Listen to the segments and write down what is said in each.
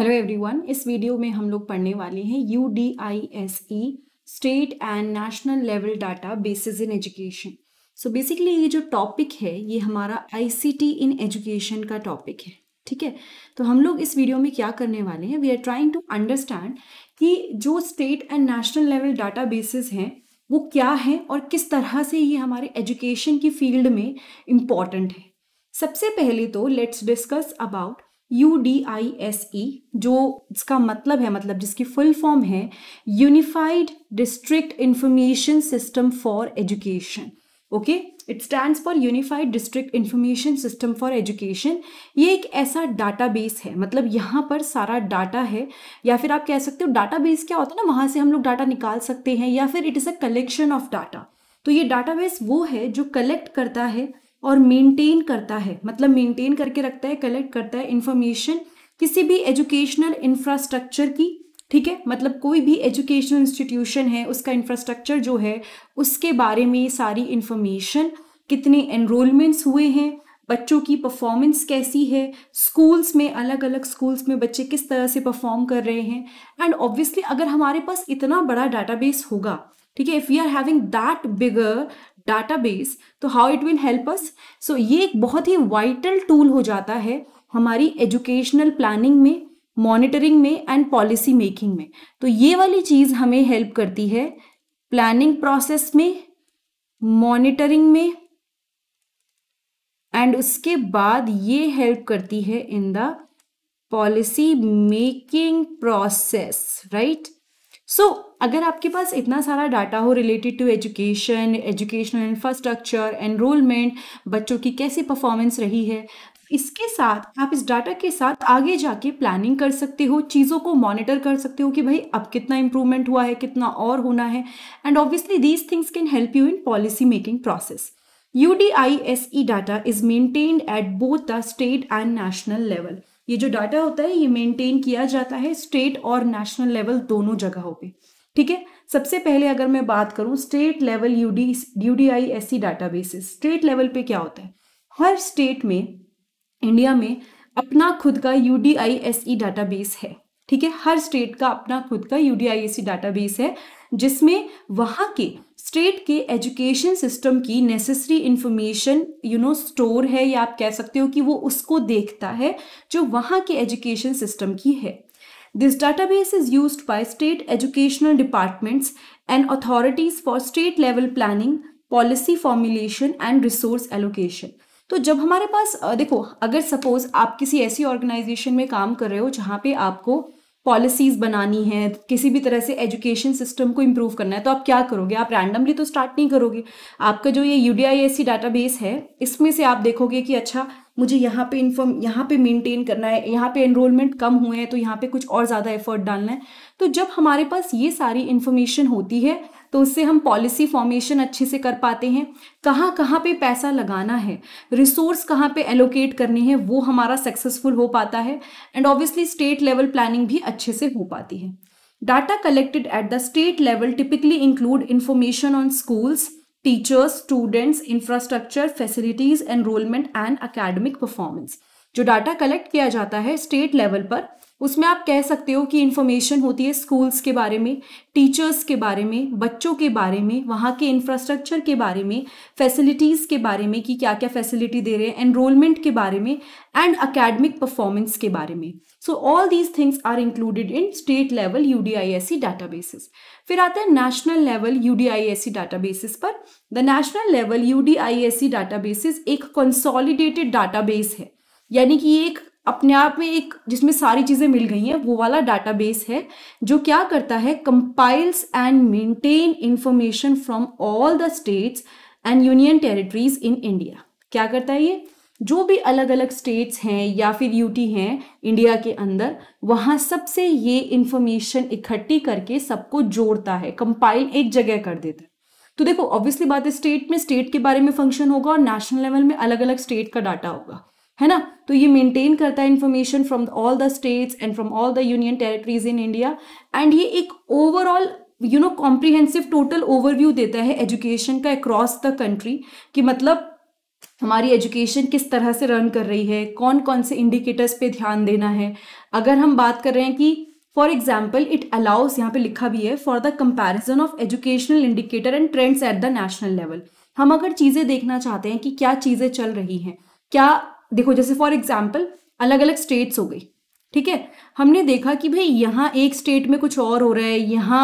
Hello everyone इस video में हम लोग पढ़ने वाले हैं U D I S E state and national level data bases in education so basically ये जो टॉपिक है ये हमारा आईसीटी इन एजुकेशन का टॉपिक है ठीक है तो हम लोग इस वीडियो में क्या करने वाले हैं we are trying to understand कि जो state and national level data bases हैं वो क्या है और किस तरह से ये हमारे एजुकेशन की फील्ड में इम्पॉर्टेंट है सबसे पहले तो let's discuss about U D I S E जो इसका मतलब है मतलब जिसकी फुल फॉर्म है unified district information system for education okay it stand for unified district information system for education ये एक ऐसा डाटा बेस है मतलब यहाँ पर सारा डाटा है या फिर आप कह सकते हो डाटा बेस क्या होता है ना वहाँ से हम लोग डाटा निकाल सकते हैं या फिर it is a collection of data तो ये डाटा बेस वो है जो कलेक्ट करता है और मेंटेन करता है मतलब मेंटेन करके रखता है कलेक्ट करता है इंफॉर्मेशन किसी भी एजुकेशनल इंफ्रास्ट्रक्चर की ठीक है मतलब कोई भी एजुकेशनल इंस्टीट्यूशन है उसका इंफ्रास्ट्रक्चर जो है उसके बारे में सारी इन्फॉर्मेशन कितने एनरोलमेंट्स हुए हैं बच्चों की परफॉर्मेंस कैसी है स्कूल्स में अलग अलग स्कूल्स में बच्चे किस तरह से परफॉर्म कर रहे हैं एंड ऑब्वियसली अगर हमारे पास इतना बड़ा डाटाबेस होगा ठीक है if you are having that bigger database तो how it will help us so ये एक बहुत ही वाइटल टूल हो जाता है हमारी एजुकेशनल प्लानिंग में मॉनिटरिंग में एंड पॉलिसी मेकिंग में तो ये वाली चीज़ हमें हेल्प करती है प्लानिंग प्रोसेस में मॉनिटरिंग में एंड उसके बाद ये हेल्प करती है in the policy making process right so so, अगर आपके पास इतना सारा डाटा हो related to education educational infrastructure enrolment बच्चों की कैसी परफॉर्मेंस रही है इसके साथ आप इस डाटा के साथ आगे जाके प्लानिंग कर सकते हो चीज़ों को मॉनिटर कर सकते हो कि भाई अब कितना इम्प्रूवमेंट हुआ है कितना और होना है and obviously these things can help you in policy making process U D I S E data is maintained at both the state and national level ये जो डाटा होता है ये मेंटेन किया जाता है स्टेट और नेशनल लेवल दोनों जगहों पे ठीक है सबसे पहले अगर मैं बात करूं state level UD UDI S C state level पे क्या होता है हर स्टेट में इंडिया में अपना खुद का U D I S E database है ठीक है हर स्टेट का अपना खुद का U D I S E database है जिसमें वहाँ के स्टेट के एजुकेशन सिस्टम की necessary information you know store है या आप कह सकते हो कि वो उसको देखता है जो वहाँ के एजुकेशन सिस्टम की है this data base is use by state educational departments and authorities for state level planning policy formulation and resource allocation तो जब हमारे पास देखो अगर सपोज आप किसी ऐसी ऑर्गेनाइजेशन में काम कर रहे हो जहाँ पे आपको पॉलिसीज़ बनानी है किसी भी तरह से एजुकेशन सिस्टम को इम्प्रूव करना है तो आप क्या करोगे आप रैंडमली तो स्टार्ट नहीं करोगे आपका जो ये U D I S C database है इसमें से आप देखोगे कि अच्छा मुझे यहाँ पे इन्फॉर्म यहाँ पे मेंटेन करना है यहाँ पे एनरोलमेंट कम हुए हैं तो यहाँ पे कुछ और ज़्यादा एफर्ट डालना है तो जब हमारे पास ये सारी इन्फॉर्मेशन होती है तो उससे हम पॉलिसी फॉर्मेशन अच्छे से कर पाते हैं कहाँ कहाँ पे पैसा लगाना है रिसोर्स कहाँ पे एलोकेट करने हैं वो हमारा सक्सेसफुल हो पाता है and obviously state level planning भी अच्छे से हो पाती है data collected at the state level typically include information on schools teachers students infrastructure facilities enrolment and academic performance जो डाटा कलेक्ट किया जाता है स्टेट लेवल पर उसमें आप कह सकते हो कि इन्फॉर्मेशन होती है स्कूल्स के बारे में टीचर्स के बारे में बच्चों के बारे में वहाँ के इंफ्रास्ट्रक्चर के बारे में फैसिलिटीज़ के बारे में कि क्या क्या फैसिलिटी दे रहे हैं एनरोलमेंट के बारे में एंड अकेडमिक परफॉर्मेंस के बारे में so all these things are included in state level U D I S C data फिर आता है national level U D I S C data पर the national level U D I S C data एक consolidated data base है यानी कि एक अपने आप में एक जिसमें सारी चीज़ें मिल गई हैं वो वाला डाटाबेस है जो क्या करता है compiles and maintain information from all the states and union territories in India क्या करता है ये जो भी अलग अलग स्टेट्स हैं या फिर यूटी हैं इंडिया के अंदर वहाँ सबसे ये इंफॉर्मेशन इकट्ठी करके सबको जोड़ता है कंपाइल एक जगह कर देता है तो देखो ऑब्वियसली बात है स्टेट में स्टेट के बारे में फंक्शन होगा और नेशनल लेवल में अलग अलग स्टेट का डाटा होगा है ना तो ये मेंटेन करता है information from all the states and from all the union territories in India and ये एक overall you know comprehensive total overview देता है एजुकेशन का अक्रॉस द कंट्री कि मतलब हमारी एजुकेशन किस तरह से रन कर रही है कौन कौन से इंडिकेटर्स पे ध्यान देना है अगर हम बात कर रहे हैं कि फॉर एग्जाम्पल इट अलाउस यहाँ पे लिखा भी है for the comparison of educational indicator and trends at the national level हम अगर चीज़ें देखना चाहते हैं कि क्या चीज़ें चल रही हैं क्या देखो जैसे फॉर एग्जाम्पल अलग अलग स्टेट्स हो गई ठीक है हमने देखा कि भाई यहाँ एक स्टेट में कुछ और हो रहा है यहाँ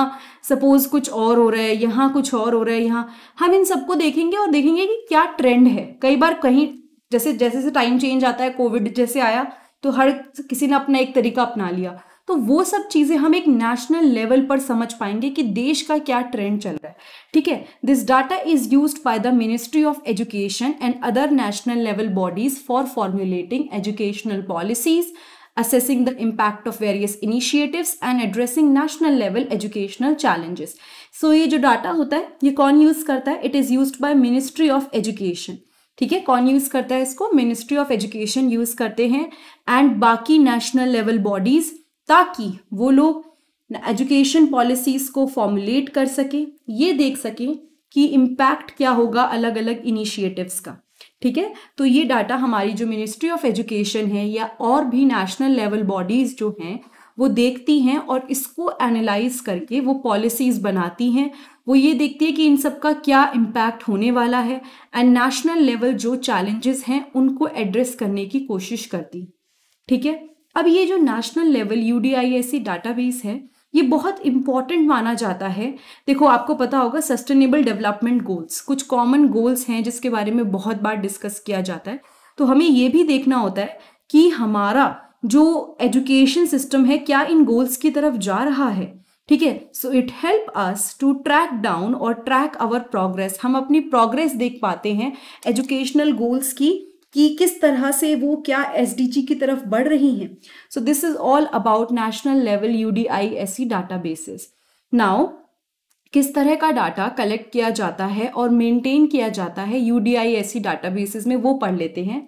सपोज कुछ और हो रहा है यहाँ कुछ और हो रहा है यहाँ हम इन सबको देखेंगे और देखेंगे कि क्या ट्रेंड है कई बार कहीं जैसे जैसे से टाइम चेंज आता है कोविड जैसे आया तो हर किसी ने अपना एक तरीका अपना लिया तो वो सब चीज़ें हम एक नेशनल लेवल पर समझ पाएंगे कि देश का क्या ट्रेंड चल रहा है ठीक है this data is use by the ministry of education and other national level bodies for formulating educational policies assessing the impact of various initiatives and addressing national level educational challenges so ये जो data होता है ये कौन use करता है it is use by ministry of education ठीक है कौन यूज करता है इसको मिनिस्ट्री ऑफ एजुकेशन यूज करते हैं एंड बाकी नेशनल लेवल बॉडीज़ ताकि वो लोग एजुकेशन पॉलिसीज़ को फॉर्मुलेट कर सकें ये देख सकें कि इम्पैक्ट क्या होगा अलग अलग इनिशिएटिव्स का ठीक है तो ये डाटा हमारी जो मिनिस्ट्री ऑफ एजुकेशन है या और भी नेशनल लेवल बॉडीज़ जो हैं वो देखती हैं और इसको एनालाइज करके वो पॉलिसीज़ बनाती हैं वो ये देखती है कि इन सब का क्या इम्पैक्ट होने वाला है एंड नेशनल लेवल जो चैलेंजेस हैं उनको एड्रेस करने की कोशिश करती ठीक है अब ये जो नेशनल लेवल यू डाटाबेस है ये बहुत इंपॉर्टेंट माना जाता है देखो आपको पता होगा सस्टेनेबल डेवलपमेंट गोल्स कुछ कॉमन गोल्स हैं जिसके बारे में बहुत बार डिस्कस किया जाता है तो हमें ये भी देखना होता है कि हमारा जो एजुकेशन सिस्टम है क्या इन गोल्स की तरफ जा रहा है ठीक है so it help us to track down और ट्रैक आवर प्रोग्रेस हम अपनी प्रोग्रेस देख पाते हैं एजुकेशनल गोल्स की कि किस तरह से वो क्या एस की तरफ बढ़ रही हैं so this is all about national level U D I S C data bases now किस तरह का डाटा कलेक्ट किया जाता है और मेंटेन किया जाता है U D I S C data bases में वो पढ़ लेते हैं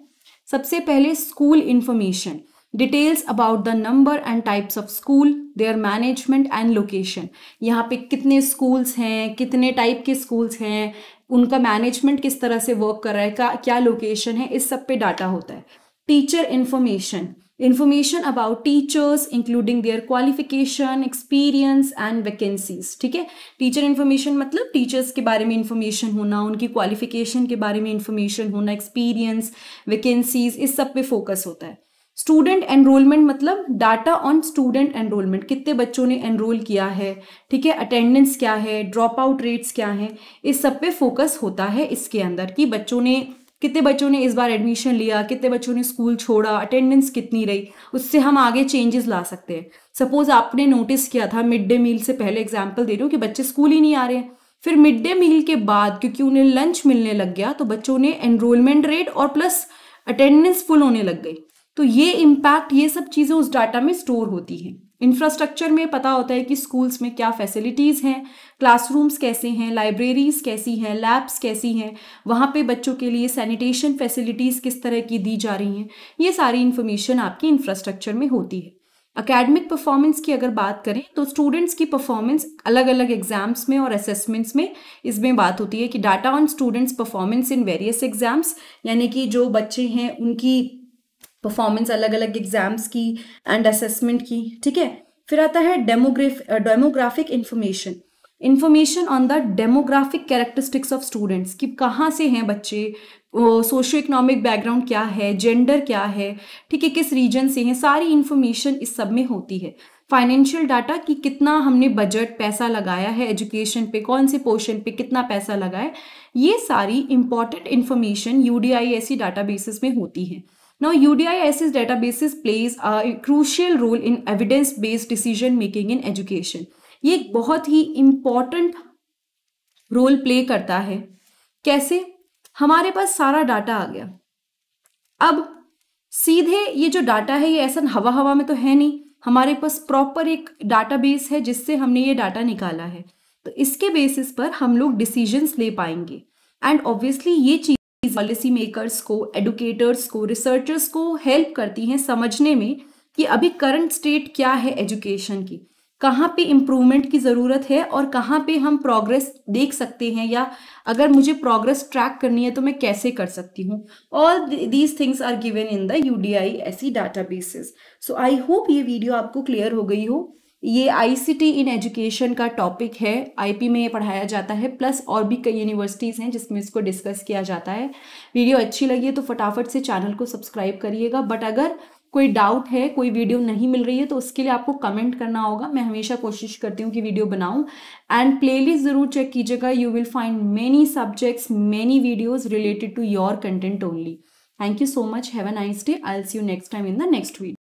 सबसे पहले school information details about the number and types of school their management and location यहाँ पे कितने स्कूल्स हैं कितने टाइप के स्कूल्स हैं उनका मैनेजमेंट किस तरह से वर्क कर रहा है का क्या लोकेशन है इस सब पे डाटा होता है teacher information information about teachers including their qualification experience and vacancies ठीक है टीचर इन्फॉर्मेशन मतलब टीचर्स के बारे में इंफॉर्मेशन होना उनकी क्वालिफिकेशन के बारे में इंफॉर्मेशन होना एक्सपीरियंस वैकेंसीज इस सब पे फोकस होता है स्टूडेंट एनरोलमेंट मतलब डाटा ऑन स्टूडेंट एनरोलमेंट कितने बच्चों ने एनरोल किया है ठीक है अटेंडेंस क्या है ड्रॉप आउट रेट्स क्या है इस सब पे फोकस होता है इसके अंदर कि बच्चों ने कितने बच्चों ने इस बार एडमिशन लिया कितने बच्चों ने स्कूल छोड़ा अटेंडेंस कितनी रही उससे हम आगे चेंजेस ला सकते हैं सपोज आपने नोटिस किया था मिड डे मील से पहले एग्जाम्पल दे रही हूँ कि बच्चे स्कूल ही नहीं आ रहे हैं फिर मिड डे मील के बाद क्योंकि उन्हें लंच मिलने लग गया तो बच्चों ने एनरोलमेंट रेट और प्लस अटेंडेंस फुल होने लग गई तो ये इम्पैक्ट ये सब चीज़ें उस डाटा में स्टोर होती हैं इंफ्रास्ट्रक्चर में पता होता है कि स्कूल्स में क्या फैसिलिटीज़ हैं क्लासरूम्स कैसे हैं लाइब्रेरीज़ कैसी हैं लैब्स कैसी हैं वहाँ पे बच्चों के लिए सैनिटेशन फैसिलिटीज़ किस तरह की दी जा रही हैं ये सारी इन्फॉर्मेशन आपकी इंफ्रास्ट्रक्चर में होती है अकेडमिक परफॉर्मेंस की अगर बात करें तो स्टूडेंट्स की परफॉर्मेंस अलग अलग एग्जाम्स में और असेसमेंट्स में इसमें बात होती है कि data on students performance in various exams यानी कि जो बच्चे हैं उनकी परफॉर्मेंस अलग अलग एग्जाम्स की एंड असेसमेंट की ठीक है फिर आता है demograph demographic information information on the demographic characteristics of students कि कहाँ से हैं बच्चे सोशो इकोनॉमिक बैकग्राउंड क्या है जेंडर क्या है ठीक है किस रीजन से हैं सारी इन्फॉर्मेशन इस सब में होती है फाइनेंशियल डाटा कि कितना हमने बजट पैसा लगाया है एजुकेशन पे कौन से पोर्शन पे कितना पैसा लगाए ये सारी important information U D I S E data bases में होती है Now, UDIS's databases plays a crucial role in evidence-based decision making in education. ये एक बहुत ही इम्पॉर्टेंट रोल प्ले करता है कैसे हमारे पास सारा डाटा आ गया अब सीधे ये जो डाटा है ये ऐसा हवा हवा में तो है नहीं हमारे पास प्रॉपर एक डाटाबेस है जिससे हमने ये डाटा निकाला है तो इसके बेसिस पर हम लोग डिसीजंस ले पाएंगे एंड ऑब्वियसली ये चीज़ पॉलिसी मेकर्स को एडुकेटर्स को रिसर्चर्स को हेल्प करती हैं समझने में कि अभी करंट स्टेट क्या है एजुकेशन की कहाँ पे इम्प्रूवमेंट की ज़रूरत है और कहाँ पे हम प्रोग्रेस देख सकते हैं या अगर मुझे प्रोग्रेस ट्रैक करनी है तो मैं कैसे कर सकती हूँ all these things are given in the U D I S E data bases so I hope ये वीडियो आपको क्लियर हो गई हो ये आईसीटी इन एजुकेशन का टॉपिक है आईपी में ये पढ़ाया जाता है प्लस और भी कई यूनिवर्सिटीज़ हैं जिसमें इसको डिस्कस किया जाता है वीडियो अच्छी लगी है तो फटाफट से चैनल को सब्सक्राइब करिएगा बट अगर कोई डाउट है कोई वीडियो नहीं मिल रही है तो उसके लिए आपको कमेंट करना होगा मैं हमेशा कोशिश करती हूँ कि वीडियो बनाऊँ एंड प्लेलिस्ट ज़रूर चेक कीजिएगा you will find many subjects many videos related to your content only thank you so much have a nice day I see you next time in the next video